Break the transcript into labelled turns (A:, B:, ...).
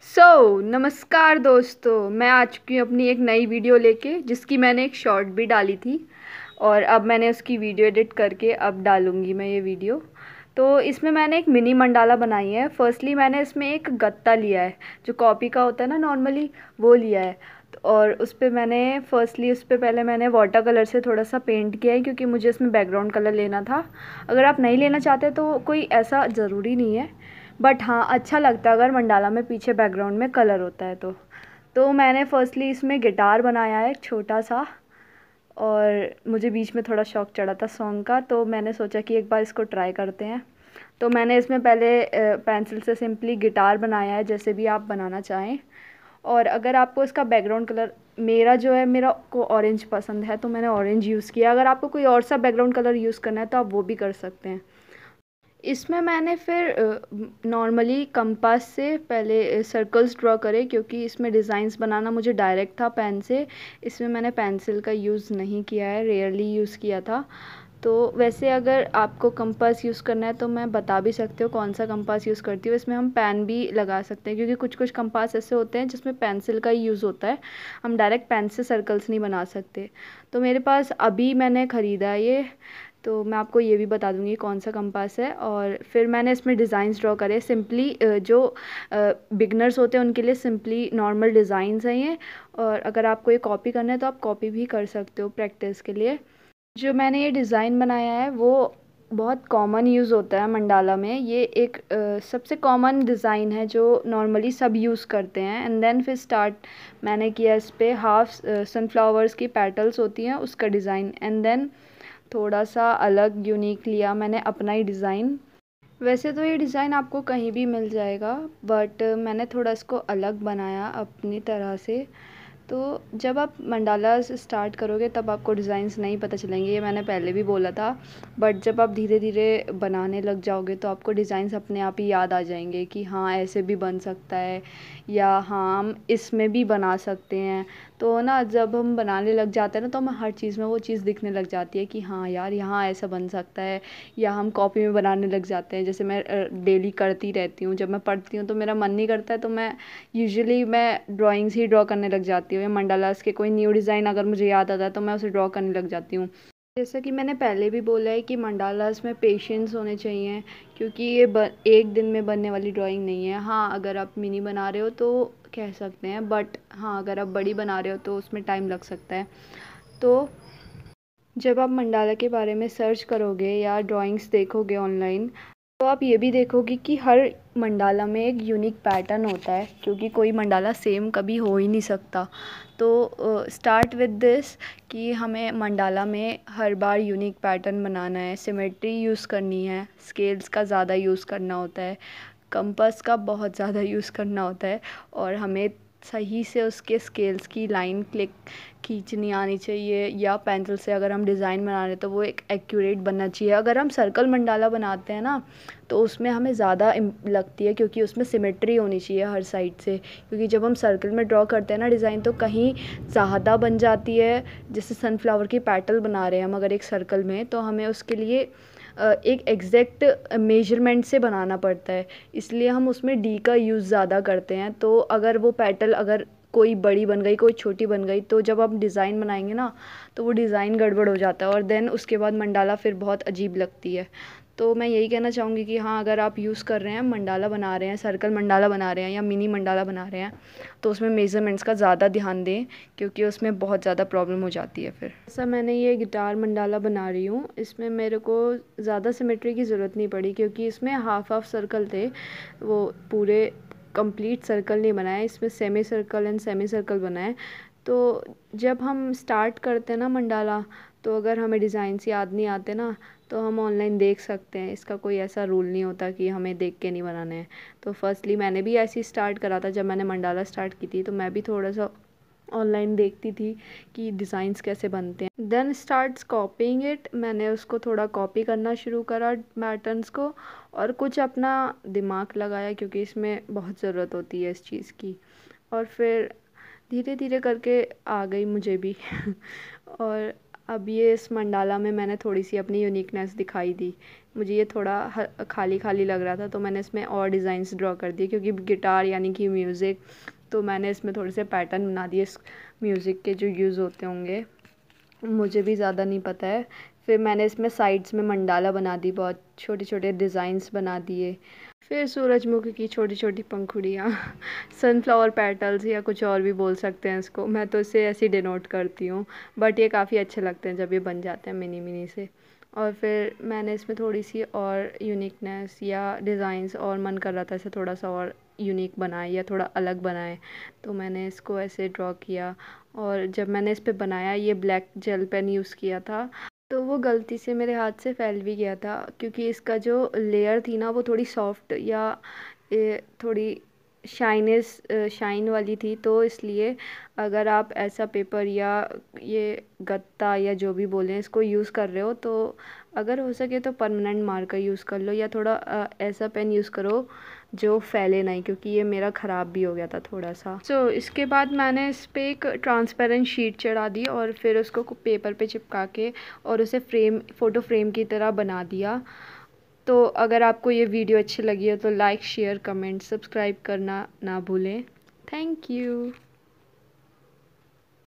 A: सो so, नमस्कार दोस्तों मैं आ चुकी हूँ अपनी एक नई वीडियो लेके जिसकी मैंने एक शॉर्ट भी डाली थी और अब मैंने उसकी वीडियो एडिट करके अब डालूँगी मैं ये वीडियो तो इसमें मैंने एक मिनी मंडाला बनाई है फर्स्टली मैंने इसमें एक गत्ता लिया है जो कॉपी का होता है ना नॉर्मली वो लिया है और उस पर मैंने फर्स्टली उस पर पहले मैंने वाटर कलर से थोड़ा सा पेंट किया है क्योंकि मुझे इसमें बैकग्राउंड कलर लेना था अगर आप नहीं लेना चाहते तो कोई ऐसा ज़रूरी नहीं है बट हाँ अच्छा लगता है अगर मंडाला में पीछे बैकग्राउंड में कलर होता है तो तो मैंने फर्स्टली इसमें गिटार बनाया है छोटा सा और मुझे बीच में थोड़ा शौक चढ़ा था सॉन्ग का तो मैंने सोचा कि एक बार इसको ट्राई करते हैं तो मैंने इसमें पहले पेंसिल से सिंपली गिटार बनाया है जैसे भी आप बनाना चाहें और अगर आपको इसका बैकग्राउंड कलर मेरा जो है मेरा को ऑरेंज पसंद है तो मैंने ऑरेंज यूज़ किया अगर आपको कोई और सा बैकग्राउंड कलर यूज़ करना है तो आप वो भी कर सकते हैं इसमें मैंने फिर नॉर्मली कंपास से पहले सर्कल्स ड्रॉ करे क्योंकि इसमें डिज़ाइंस बनाना मुझे डायरेक्ट था पेन से इसमें मैंने पेंसिल का यूज़ नहीं किया है रेयरली यूज़ किया था तो वैसे अगर आपको कंपास यूज़ करना है तो मैं बता भी सकती हूँ कौन सा कंपास यूज़ करती हूँ इसमें हम पेन भी लगा सकते हैं क्योंकि कुछ कुछ कंपास ऐसे होते हैं जिसमें पेंसिल का ही यूज़ होता है हम डायरेक्ट पेन से सर्कल्स नहीं बना सकते तो मेरे पास अभी मैंने ख़रीदा ये तो मैं आपको ये भी बता दूंगी कौन सा कंपास है और फिर मैंने इसमें डिज़ाइंस ड्रॉ करे सिंपली जो बिगनर्स होते हैं उनके लिए सिंपली नॉर्मल डिज़ाइंस हैं ये और अगर आपको ये कॉपी करना है तो आप कॉपी भी कर सकते हो प्रैक्टिस के लिए जो मैंने ये डिज़ाइन बनाया है वो बहुत कॉमन यूज़ होता है मंडाला में ये एक आ, सबसे कॉमन डिज़ाइन है जो नॉर्मली सब यूज़ करते हैं एंड देन फिर स्टार्ट मैंने किया इस पर हाफ सनफ्लावर्स की पेटल्स होती हैं उसका डिज़ाइन एंड देन थोड़ा सा अलग यूनिक लिया मैंने अपना ही डिज़ाइन वैसे तो ये डिज़ाइन आपको कहीं भी मिल जाएगा बट मैंने थोड़ा इसको अलग बनाया अपनी तरह से तो जब आप मंडाला स्टार्ट करोगे तब आपको डिज़ाइंस नहीं पता चलेंगे ये मैंने पहले भी बोला था बट जब आप धीरे धीरे बनाने लग जाओगे तो आपको डिज़ाइंस अपने आप ही याद आ जाएंगे कि हाँ ऐसे भी बन सकता है या हाँ हम इसमें भी बना सकते हैं तो ना जब हम बनाने लग जाते हैं ना तो हमें हर चीज़ में वो चीज़ दिखने लग जाती है कि हाँ यार यहाँ ऐसा बन सकता है या हम कॉपी में बनाने लग जाते हैं जैसे मैं डेली करती रहती हूँ जब मैं पढ़ती हूँ तो मेरा मन नहीं करता है तो मैं यूजली मैं ड्राॅइंग्स ही ड्रॉ करने लग जाती हूँ या मंडालास के कोई न्यू डिज़ाइन अगर मुझे याद आता है तो मैं उसे ड्रॉ करने लग जाती हूँ जैसा कि मैंने पहले भी बोला है कि मंडालास में पेशेंस होने चाहिए क्योंकि ये ब, एक दिन में बनने वाली ड्राइंग नहीं है हाँ अगर आप मिनी बना रहे हो तो कह सकते हैं बट हाँ अगर आप बड़ी बना रहे हो तो उसमें टाइम लग सकता है तो जब आप मंडाला के बारे में सर्च करोगे या ड्राइंग्स देखोगे ऑनलाइन तो आप ये भी देखोगे कि हर मंडाला में एक यूनिक पैटर्न होता है क्योंकि कोई मंडाला सेम कभी हो ही नहीं सकता तो स्टार्ट विद दिस कि हमें मंडाला में हर बार यूनिक पैटर्न बनाना है सिमेट्री यूज़ करनी है स्केल्स का ज़्यादा यूज़ करना होता है कंपस का बहुत ज़्यादा यूज़ करना होता है और हमें सही से उसके स्केल्स की लाइन क्लिक खींचनी आनी चाहिए या पेंसिल से अगर हम डिज़ाइन बना रहे हैं तो वो एक एक्यूरेट बनना चाहिए अगर हम सर्कल मंडाला बनाते हैं ना तो उसमें हमें ज़्यादा लगती है क्योंकि उसमें सिमेट्री होनी चाहिए हर साइड से क्योंकि जब हम सर्कल में ड्रॉ करते हैं ना डिज़ाइन तो कहीं ज़्यादा बन जाती है जैसे सनफ्लावर की पैटल बना रहे हैं हम अगर एक सर्कल में तो हमें उसके लिए एक एग्ज़ैक्ट मेजरमेंट से बनाना पड़ता है इसलिए हम उसमें डी का यूज़ ज़्यादा करते हैं तो अगर वो पेटल अगर कोई बड़ी बन गई कोई छोटी बन गई तो जब आप डिज़ाइन बनाएंगे ना तो वो डिज़ाइन गड़बड़ हो जाता है और देन उसके बाद मंडाला फिर बहुत अजीब लगती है तो मैं यही कहना चाहूँगी कि हाँ अगर आप यूज़ कर रहे हैं मंडाला बना रहे हैं सर्कल मंडाला बना रहे हैं या मिनी मंडाला बना रहे हैं तो उसमें मेज़रमेंट्स का ज़्यादा ध्यान दें क्योंकि उसमें बहुत ज़्यादा प्रॉब्लम हो जाती है फिर ऐसा मैंने ये गिटार मंडाला बना रही हूँ इसमें मेरे को ज़्यादा सिमेट्री की ज़रूरत नहीं पड़ी क्योंकि इसमें हाफ हाफ सर्कल थे वो पूरे कंप्लीट सर्कल नहीं बनाए इसमें semi circle and semi circle बनाए तो जब हम स्टार्ट करते हैं ना मंडाला तो अगर हमें डिज़ाइंस याद नहीं आते ना तो हम ऑनलाइन देख सकते हैं इसका कोई ऐसा रूल नहीं होता कि हमें देख के नहीं बनाना है तो फर्स्टली मैंने भी ऐसे स्टार्ट करा था जब मैंने मंडाला स्टार्ट की थी तो मैं भी थोड़ा सा ऑनलाइन देखती थी कि डिज़ाइंस कैसे बनते हैं देन स्टार्ट कॉपिंग इट मैंने उसको थोड़ा कॉपी करना शुरू करा पैटर्नस को और कुछ अपना दिमाग लगाया क्योंकि इसमें बहुत ज़रूरत होती है इस चीज़ की और फिर धीरे धीरे करके आ गई मुझे भी और अब ये इस मंडाला में मैंने थोड़ी सी अपनी यूनिकनेस दिखाई दी मुझे ये थोड़ा खाली खाली लग रहा था तो मैंने इसमें और डिज़ाइंस ड्रॉ कर दिए क्योंकि गिटार यानी कि म्यूज़िक तो मैंने इसमें थोड़े से पैटर्न बना दिए इस म्यूज़िक के जो यूज़ होते होंगे मुझे भी ज़्यादा नहीं पता है फिर मैंने इसमें साइड्स में मंडाला बना दी बहुत छोटे छोटे डिज़ाइंस बना दिए फिर सूरजमुखी की छोटी छोटी पंखुड़ियाँ सनफ्लावर पेटल्स या कुछ और भी बोल सकते हैं इसको मैं तो इसे ऐसे डिनोट करती हूँ बट ये काफ़ी अच्छे लगते हैं जब ये बन जाते हैं मिनी मिनी से और फिर मैंने इसमें थोड़ी सी और यूनिकनेस या डिज़ाइंस और मन कर रहा था इसे थोड़ा सा और यूनिक बनाए या थोड़ा अलग बनाए तो मैंने इसको ऐसे ड्रॉ किया और जब मैंने इस पर बनाया ये ब्लैक जेल पेन यूज़ किया था तो वो गलती से मेरे हाथ से फैल भी गया था क्योंकि इसका जो लेयर थी ना वो थोड़ी सॉफ्ट या थोड़ी शाइनेस शाइन वाली थी तो इसलिए अगर आप ऐसा पेपर या ये गत्ता या जो भी बोलें इसको यूज़ कर रहे हो तो अगर हो सके तो परमानेंट मार्कर यूज़ कर लो या थोड़ा ऐसा पेन यूज़ करो जो फैले नहीं क्योंकि ये मेरा ख़राब भी हो गया था थोड़ा सा सो so, इसके बाद मैंने इस पर एक ट्रांसपेरेंट शीट चढ़ा दी और फिर उसको पेपर पे चिपका के और उसे फ्रेम फ़ोटो फ्रेम की तरह बना दिया तो अगर आपको ये वीडियो अच्छी लगी हो तो लाइक शेयर कमेंट सब्सक्राइब करना ना भूलें थैंक यू